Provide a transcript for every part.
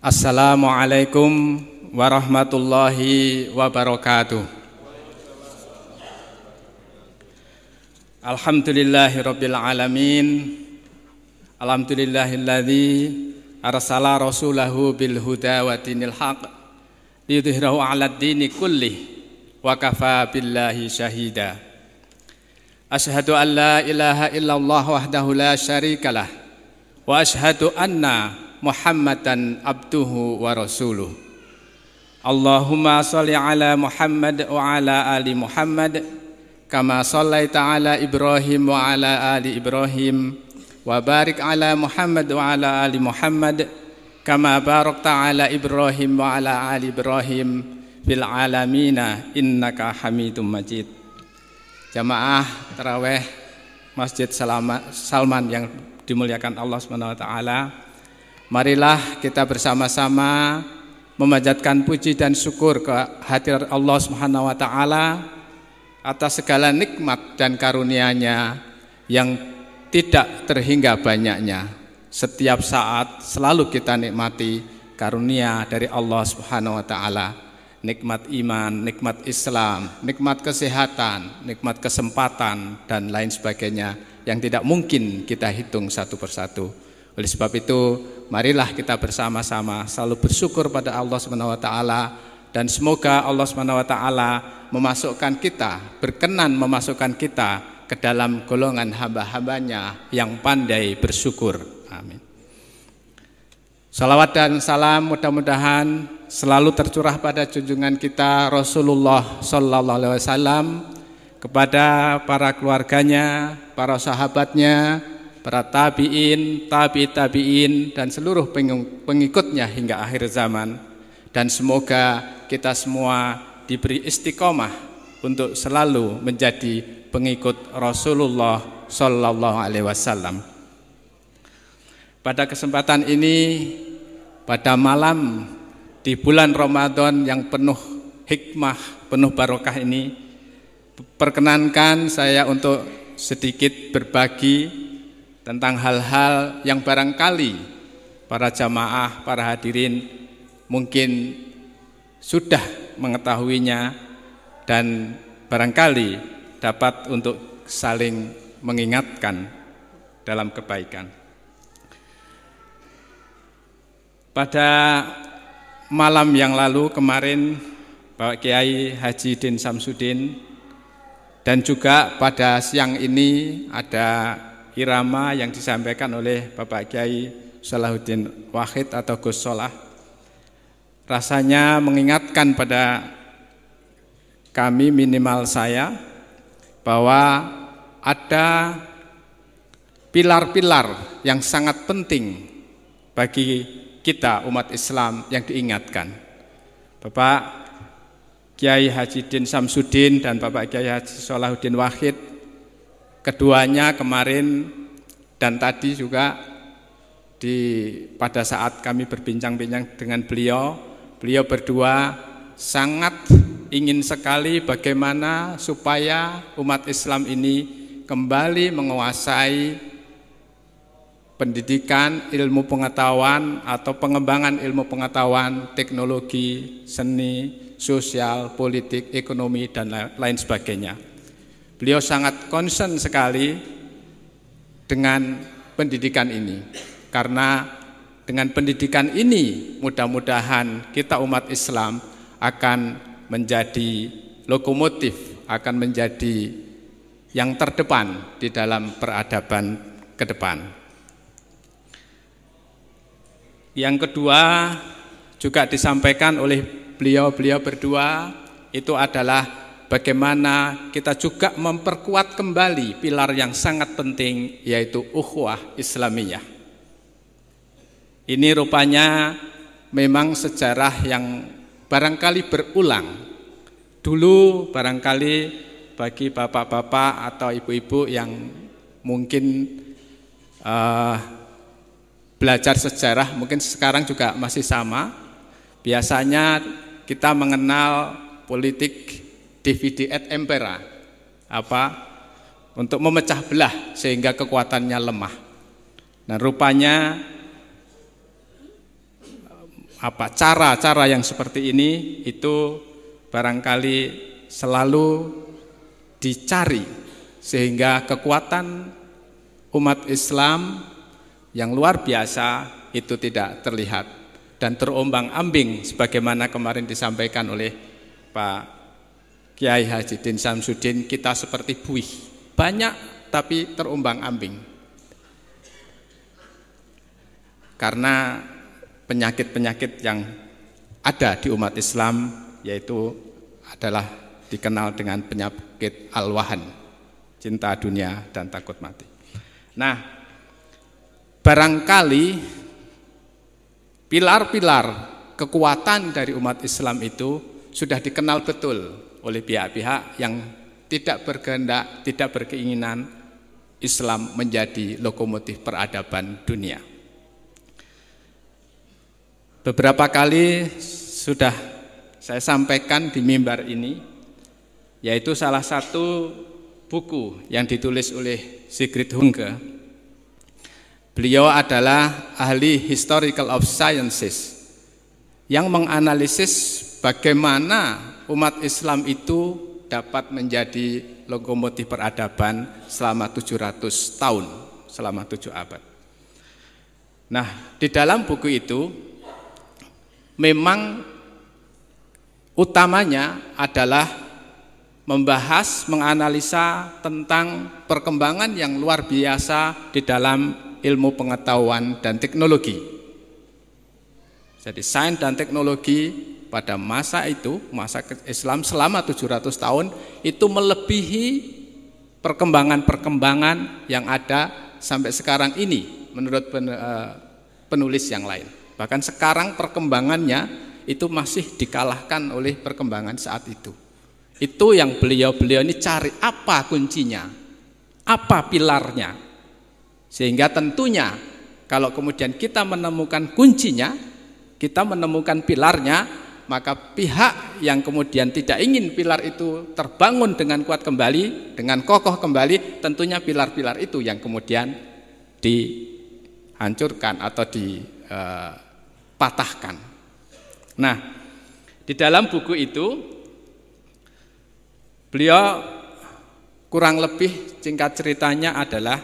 Assalamualaikum warahmatullahi wabarakatuh. Alhamdulillahi rabbil alamin. Alhamdulillahilladzi arsala rasulahu bil huda wa dinil haq liyudhhirahu 'alad dini kulli wa kafa billahi syahida. Asyhadu an la ilaha illallah wahdahu la syarikalah wa asyhadu anna Muhammadan abduhu wa rasuluh Allahumma salli ala Muhammad wa ala ali Muhammad kama salli taala Ibrahim wa ala ali Ibrahim wa barik ala Muhammad wa ala ali Muhammad kama barok ala Ibrahim wa ala ali Ibrahim fil alamina innaka Hamidum Majid Jamaah terawih Masjid Salman yang dimuliakan Allah Subhanahu wa taala Marilah kita bersama-sama memanjatkan puji dan syukur ke hadirat Allah Subhanahu wa taala atas segala nikmat dan karunia-Nya yang tidak terhingga banyaknya. Setiap saat selalu kita nikmati karunia dari Allah Subhanahu wa taala. Nikmat iman, nikmat Islam, nikmat kesehatan, nikmat kesempatan dan lain sebagainya yang tidak mungkin kita hitung satu persatu. Oleh sebab itu, marilah kita bersama-sama selalu bersyukur pada Allah Subhanahu wa taala dan semoga Allah Subhanahu wa taala memasukkan kita, berkenan memasukkan kita ke dalam golongan hamba-hambanya yang pandai bersyukur. Amin. Salawat dan salam mudah-mudahan selalu tercurah pada junjungan kita Rasulullah Sallallahu Alaihi Wasallam kepada para keluarganya, para sahabatnya, para tabi'in, tabi tabi'in dan seluruh pengikutnya hingga akhir zaman. Dan semoga kita semua diberi istiqomah untuk selalu menjadi pengikut Rasulullah SAW. Alaihi Wasallam. Pada kesempatan ini, pada malam di bulan Ramadan yang penuh hikmah, penuh barokah ini, perkenankan saya untuk sedikit berbagi tentang hal-hal yang barangkali para jamaah, para hadirin mungkin sudah mengetahuinya dan barangkali dapat untuk saling mengingatkan dalam kebaikan. Pada malam yang lalu kemarin Bapak Kiai Haji Din Samsudin dan juga pada siang ini ada irama yang disampaikan oleh Bapak Kiai Salahuddin Wahid atau Gus Solah rasanya mengingatkan pada kami minimal saya bahwa ada pilar-pilar yang sangat penting bagi kita umat Islam yang diingatkan. Bapak Kiai Haji Din Samsudin dan Bapak Kiai Haji Salahuddin Wahid Keduanya kemarin dan tadi juga di pada saat kami berbincang-bincang dengan beliau, beliau berdua sangat ingin sekali bagaimana supaya umat Islam ini kembali menguasai pendidikan, ilmu pengetahuan atau pengembangan ilmu pengetahuan, teknologi, seni, sosial, politik, ekonomi dan lain sebagainya. Beliau sangat concern sekali dengan pendidikan ini. Karena dengan pendidikan ini mudah-mudahan kita umat Islam akan menjadi lokomotif, akan menjadi yang terdepan di dalam peradaban ke depan. Yang kedua juga disampaikan oleh beliau-beliau berdua itu adalah bagaimana kita juga memperkuat kembali pilar yang sangat penting yaitu ukhuwah Islamiyah. Ini rupanya memang sejarah yang barangkali berulang. Dulu barangkali bagi bapak-bapak atau ibu-ibu yang mungkin uh, belajar sejarah mungkin sekarang juga masih sama. Biasanya kita mengenal politik DVD at Empera apa untuk memecah belah sehingga kekuatannya lemah. Nah, rupanya apa cara-cara yang seperti ini itu barangkali selalu dicari sehingga kekuatan umat Islam yang luar biasa itu tidak terlihat dan terombang-ambing sebagaimana kemarin disampaikan oleh Pak Kiai Haji Din Samsudin kita seperti buih banyak tapi terumbang-ambing karena penyakit-penyakit yang ada di umat Islam yaitu adalah dikenal dengan penyakit alwahan cinta dunia dan takut mati nah barangkali pilar-pilar kekuatan dari umat Islam itu sudah dikenal betul oleh pihak-pihak yang tidak berkehendak, tidak berkeinginan Islam menjadi lokomotif peradaban dunia. Beberapa kali sudah saya sampaikan di mimbar ini, yaitu salah satu buku yang ditulis oleh Sigrid Hunke. Beliau adalah ahli historical of sciences yang menganalisis bagaimana umat Islam itu dapat menjadi lokomotif peradaban selama 700 tahun, selama 7 abad. Nah, di dalam buku itu memang utamanya adalah membahas, menganalisa tentang perkembangan yang luar biasa di dalam ilmu pengetahuan dan teknologi. Jadi sains dan teknologi pada masa itu, masa Islam selama 700 tahun itu melebihi perkembangan-perkembangan yang ada sampai sekarang ini menurut eh, penulis yang lain. Bahkan sekarang perkembangannya itu masih dikalahkan oleh perkembangan saat itu. Itu yang beliau-beliau ini cari apa kuncinya, apa pilarnya. Sehingga tentunya kalau kemudian kita menemukan kuncinya, kita menemukan pilarnya, maka pihak yang kemudian tidak ingin pilar itu terbangun dengan kuat kembali, dengan kokoh kembali, tentunya pilar-pilar itu yang kemudian dihancurkan atau dipatahkan. Eh, nah, di dalam buku itu beliau kurang lebih singkat ceritanya adalah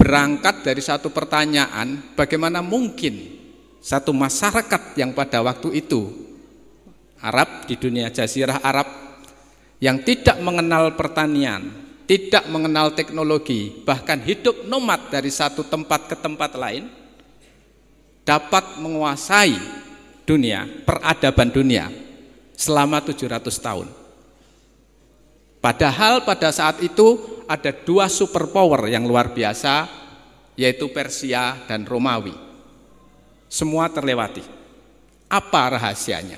berangkat dari satu pertanyaan, bagaimana mungkin satu masyarakat yang pada waktu itu Arab di dunia jazirah Arab yang tidak mengenal pertanian, tidak mengenal teknologi, bahkan hidup nomad dari satu tempat ke tempat lain dapat menguasai dunia, peradaban dunia selama 700 tahun. Padahal pada saat itu ada dua superpower yang luar biasa yaitu Persia dan Romawi. Semua terlewati. Apa rahasianya?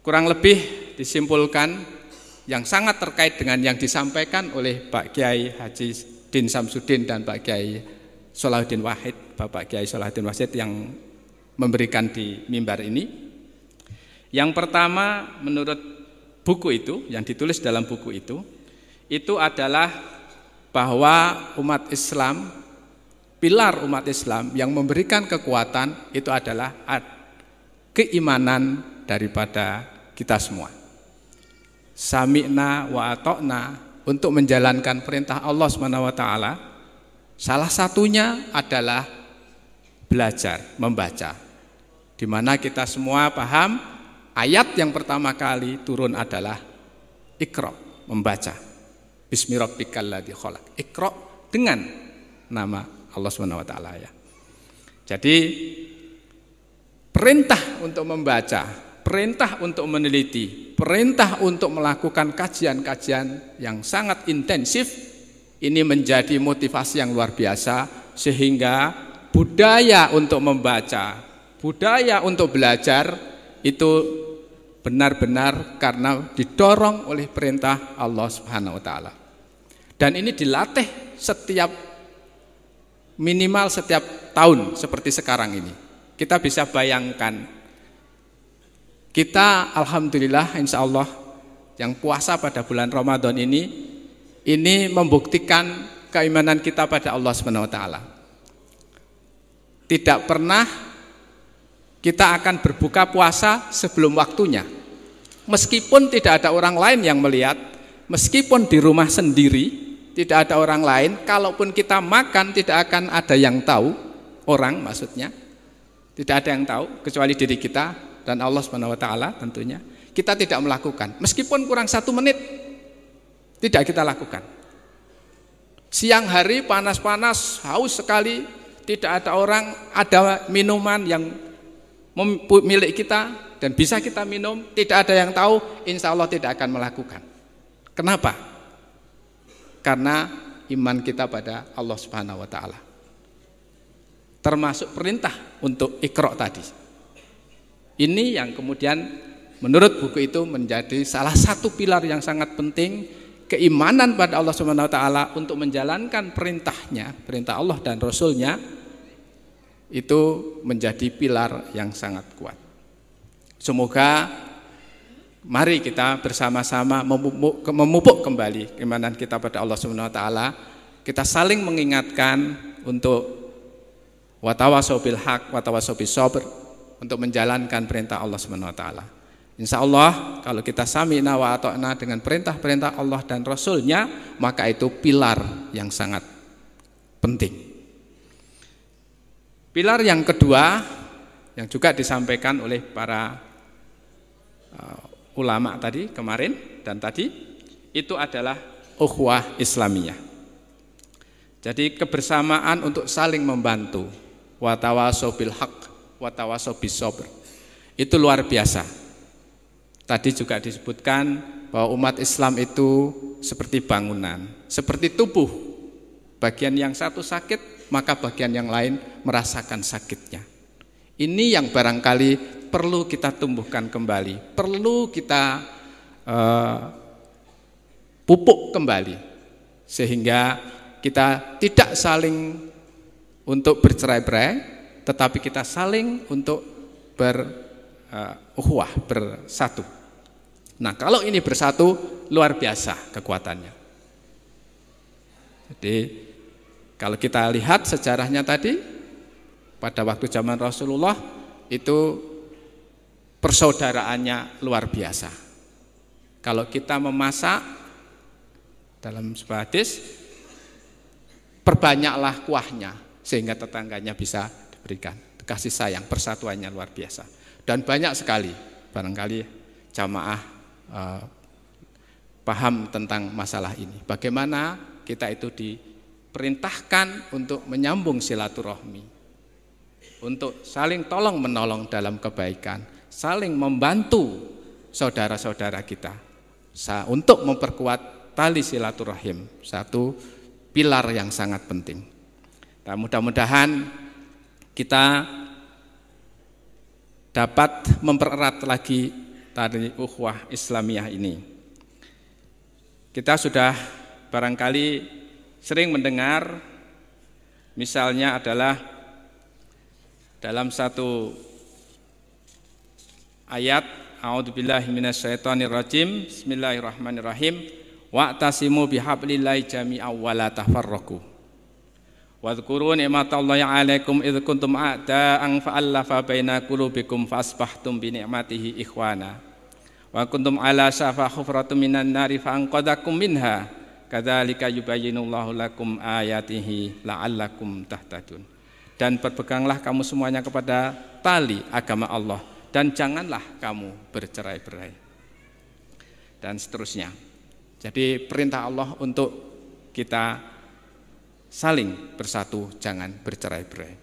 Kurang lebih disimpulkan yang sangat terkait dengan yang disampaikan oleh Pak Kiai Haji Din Samsudin dan Pak Kiai Solahuddin Wahid, Bapak Kiai Solahuddin Wahid yang memberikan di mimbar ini. Yang pertama menurut buku itu, yang ditulis dalam buku itu, itu adalah bahwa umat Islam pilar umat Islam yang memberikan kekuatan itu adalah keimanan daripada kita semua. Sami'na wa atokna untuk menjalankan perintah Allah Subhanahu wa taala salah satunya adalah belajar membaca. Di mana kita semua paham ayat yang pertama kali turun adalah Iqra, membaca. Bismillahirrahmanirrahim. Iqra dengan nama Allah Subhanahu wa taala ya. Jadi perintah untuk membaca, perintah untuk meneliti, perintah untuk melakukan kajian-kajian yang sangat intensif ini menjadi motivasi yang luar biasa sehingga budaya untuk membaca, budaya untuk belajar itu benar-benar karena didorong oleh perintah Allah Subhanahu wa taala. Dan ini dilatih setiap minimal setiap tahun seperti sekarang ini. Kita bisa bayangkan, kita alhamdulillah insya Allah yang puasa pada bulan Ramadan ini, ini membuktikan keimanan kita pada Allah SWT. Tidak pernah kita akan berbuka puasa sebelum waktunya. Meskipun tidak ada orang lain yang melihat, meskipun di rumah sendiri, tidak ada orang lain. Kalaupun kita makan, tidak akan ada yang tahu orang maksudnya. Tidak ada yang tahu kecuali diri kita dan Allah Subhanahu wa taala tentunya. Kita tidak melakukan. Meskipun kurang satu menit tidak kita lakukan. Siang hari panas-panas, haus sekali, tidak ada orang, ada minuman yang milik kita dan bisa kita minum, tidak ada yang tahu, insya Allah tidak akan melakukan. Kenapa? karena iman kita pada Allah Subhanahu wa taala. Termasuk perintah untuk Iqra tadi. Ini yang kemudian menurut buku itu menjadi salah satu pilar yang sangat penting keimanan pada Allah Subhanahu wa taala untuk menjalankan perintahnya, perintah Allah dan Rasulnya itu menjadi pilar yang sangat kuat. Semoga Mari kita bersama-sama memupuk, memupuk kembali keimanan kita pada Allah Subhanahu wa taala. Kita saling mengingatkan untuk watawasau hak, haq, sober untuk menjalankan perintah Allah Subhanahu wa taala. Insya Allah kalau kita sami'na wa ata'na dengan perintah-perintah Allah dan Rasulnya maka itu pilar yang sangat penting. Pilar yang kedua yang juga disampaikan oleh para uh, ulama tadi kemarin dan tadi itu adalah ukhuwah Islamiyah. Jadi kebersamaan untuk saling membantu. Watawaso bil haq, watawaso Itu luar biasa. Tadi juga disebutkan bahwa umat Islam itu seperti bangunan, seperti tubuh. Bagian yang satu sakit, maka bagian yang lain merasakan sakitnya. Ini yang barangkali perlu kita tumbuhkan kembali, perlu kita uh, pupuk kembali, sehingga kita tidak saling untuk bercerai-berai, tetapi kita saling untuk beruhuah, eh, uh, bersatu. Nah, kalau ini bersatu, luar biasa kekuatannya. Jadi, kalau kita lihat sejarahnya tadi, pada waktu zaman Rasulullah itu persaudaraannya luar biasa. Kalau kita memasak dalam sebuah hadis perbanyaklah kuahnya sehingga tetangganya bisa diberikan. Kasih sayang, persatuannya luar biasa. Dan banyak sekali barangkali jamaah eh, paham tentang masalah ini. Bagaimana kita itu diperintahkan untuk menyambung silaturahmi untuk saling tolong menolong dalam kebaikan, saling membantu saudara-saudara kita untuk memperkuat tali silaturahim, satu pilar yang sangat penting. Dan mudah-mudahan kita dapat mempererat lagi tali uhwah Islamiyah ini. Kita sudah barangkali sering mendengar misalnya adalah dalam satu ayat A'udzubillahi minasyaitonirrajim Bismillahirrahmanirrahim Wa'tasimu bihablillahi jami'a wa la tafarraqu Wadhkuru ni'matallahi 'alaikum id kuntum a'da'an fa'allafa baina qulubikum fasbahtum bi ni'matihi ikhwana Wa kuntum 'ala safa khufratin minan nari fa'anqadakum minha Kadzalika yubayyinullahu lakum ayatihi la'allakum tahtadun dan berpeganglah kamu semuanya kepada tali agama Allah dan janganlah kamu bercerai-berai dan seterusnya jadi perintah Allah untuk kita saling bersatu jangan bercerai-berai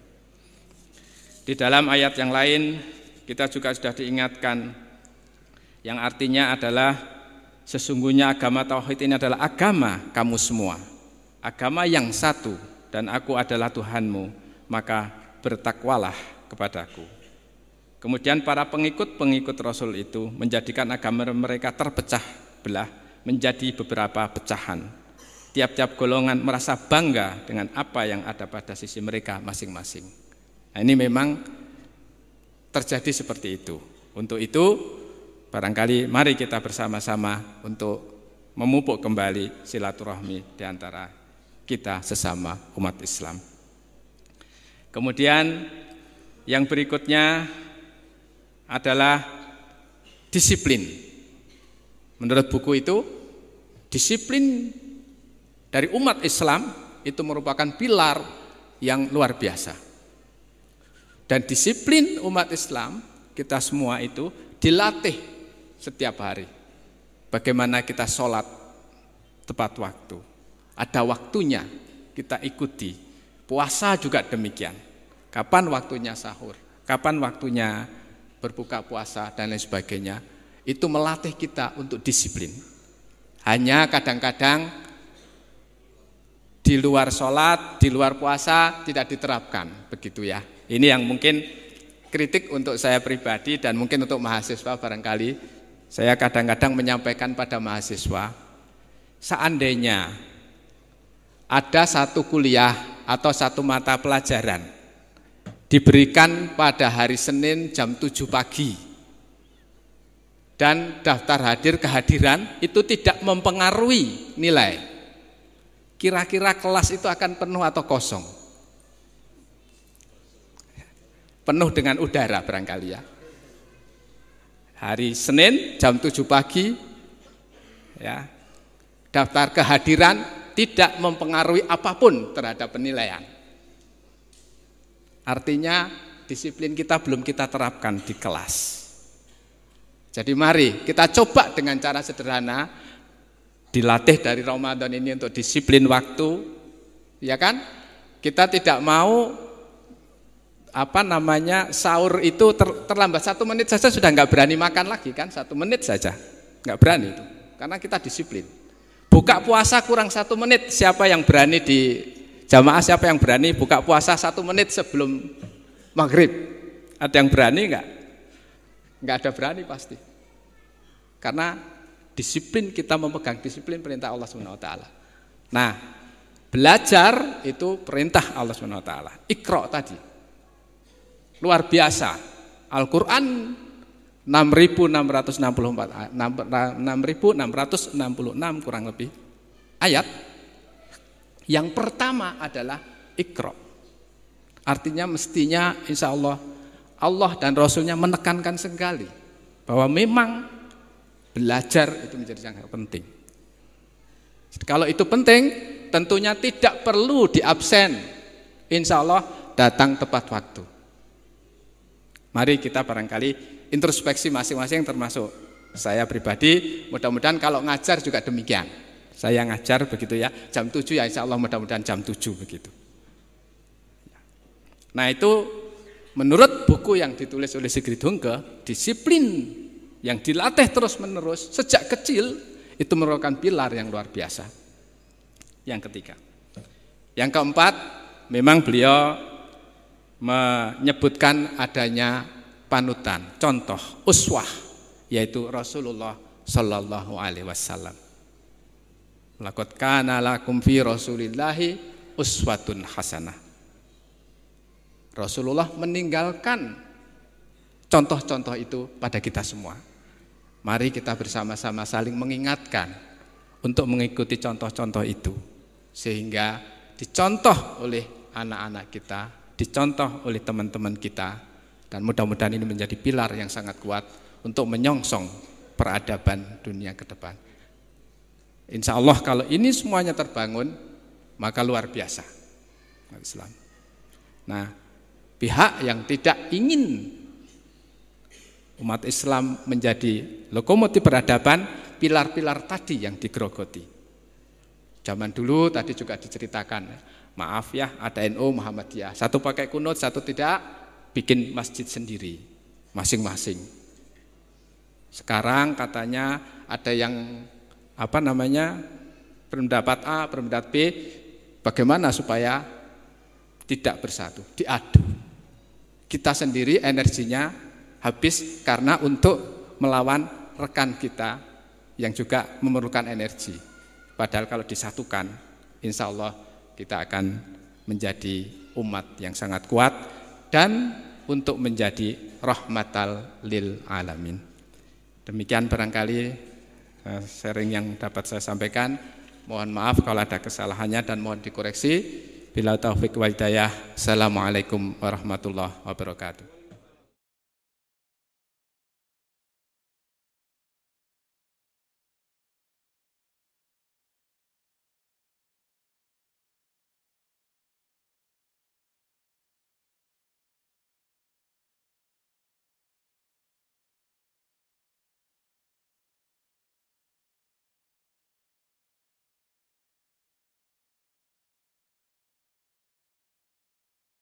di dalam ayat yang lain kita juga sudah diingatkan yang artinya adalah sesungguhnya agama tauhid ini adalah agama kamu semua agama yang satu dan aku adalah Tuhanmu maka bertakwalah kepadaku. Kemudian para pengikut-pengikut Rasul itu menjadikan agama mereka terpecah belah menjadi beberapa pecahan. Tiap-tiap golongan merasa bangga dengan apa yang ada pada sisi mereka masing-masing. Nah, ini memang terjadi seperti itu. Untuk itu, barangkali mari kita bersama-sama untuk memupuk kembali silaturahmi di antara kita sesama umat Islam. Kemudian yang berikutnya adalah disiplin. Menurut buku itu, disiplin dari umat Islam itu merupakan pilar yang luar biasa. Dan disiplin umat Islam, kita semua itu dilatih setiap hari. Bagaimana kita sholat tepat waktu. Ada waktunya kita ikuti Puasa juga demikian. Kapan waktunya sahur, kapan waktunya berbuka puasa dan lain sebagainya. Itu melatih kita untuk disiplin. Hanya kadang-kadang di luar sholat, di luar puasa tidak diterapkan, begitu ya. Ini yang mungkin kritik untuk saya pribadi dan mungkin untuk mahasiswa barangkali. Saya kadang-kadang menyampaikan pada mahasiswa, seandainya ada satu kuliah atau satu mata pelajaran diberikan pada hari Senin jam 7 pagi. Dan daftar hadir kehadiran itu tidak mempengaruhi nilai. Kira-kira kelas itu akan penuh atau kosong? Penuh dengan udara barangkali ya. Hari Senin jam 7 pagi ya. Daftar kehadiran tidak mempengaruhi apapun terhadap penilaian. Artinya disiplin kita belum kita terapkan di kelas. Jadi mari kita coba dengan cara sederhana dilatih dari Ramadan ini untuk disiplin waktu, ya kan? Kita tidak mau apa namanya sahur itu ter, terlambat satu menit saja sudah nggak berani makan lagi kan satu menit saja nggak berani itu karena kita disiplin Buka puasa kurang satu menit. Siapa yang berani di jamaah? Siapa yang berani buka puasa satu menit sebelum maghrib? Ada yang berani enggak enggak ada berani pasti. Karena disiplin kita memegang disiplin perintah Allah Subhanahu Wa Taala. Nah, belajar itu perintah Allah Subhanahu Wa Taala. Ikro tadi luar biasa. Al-Quran 6664 6666 kurang lebih ayat. Yang pertama adalah ikro Artinya mestinya insya Allah Allah dan Rasulnya menekankan sekali bahwa memang belajar itu menjadi sangat penting. Kalau itu penting, tentunya tidak perlu diabsen. Insya Allah datang tepat waktu. Mari kita barangkali introspeksi masing-masing termasuk saya pribadi. Mudah-mudahan kalau ngajar juga demikian. Saya ngajar begitu ya, jam 7 ya insya Allah mudah-mudahan jam 7 begitu. Nah itu menurut buku yang ditulis oleh Sigrid Hungke, disiplin yang dilatih terus-menerus sejak kecil itu merupakan pilar yang luar biasa. Yang ketiga. Yang keempat, memang beliau menyebutkan adanya panutan, contoh, uswah, yaitu Rasulullah Shallallahu Alaihi Wasallam. Lakot kana lakum fi Rasulillahi uswatun hasanah. Rasulullah meninggalkan contoh-contoh itu pada kita semua. Mari kita bersama-sama saling mengingatkan untuk mengikuti contoh-contoh itu. Sehingga dicontoh oleh anak-anak kita, dicontoh oleh teman-teman kita, dan mudah-mudahan ini menjadi pilar yang sangat kuat untuk menyongsong peradaban dunia ke depan. Insya Allah kalau ini semuanya terbangun, maka luar biasa. Islam. Nah, pihak yang tidak ingin umat Islam menjadi lokomotif peradaban, pilar-pilar tadi yang digerogoti. Zaman dulu tadi juga diceritakan, maaf ya ada NU NO Muhammadiyah, satu pakai kunut, satu tidak bikin masjid sendiri masing-masing. Sekarang katanya ada yang apa namanya pendapat A, pendapat B, bagaimana supaya tidak bersatu, diadu. Kita sendiri energinya habis karena untuk melawan rekan kita yang juga memerlukan energi. Padahal kalau disatukan, insya Allah kita akan menjadi umat yang sangat kuat dan untuk menjadi rahmatal lil alamin. Demikian barangkali eh, sharing yang dapat saya sampaikan. Mohon maaf kalau ada kesalahannya dan mohon dikoreksi. Bila taufik wal hidayah. Assalamualaikum warahmatullahi wabarakatuh.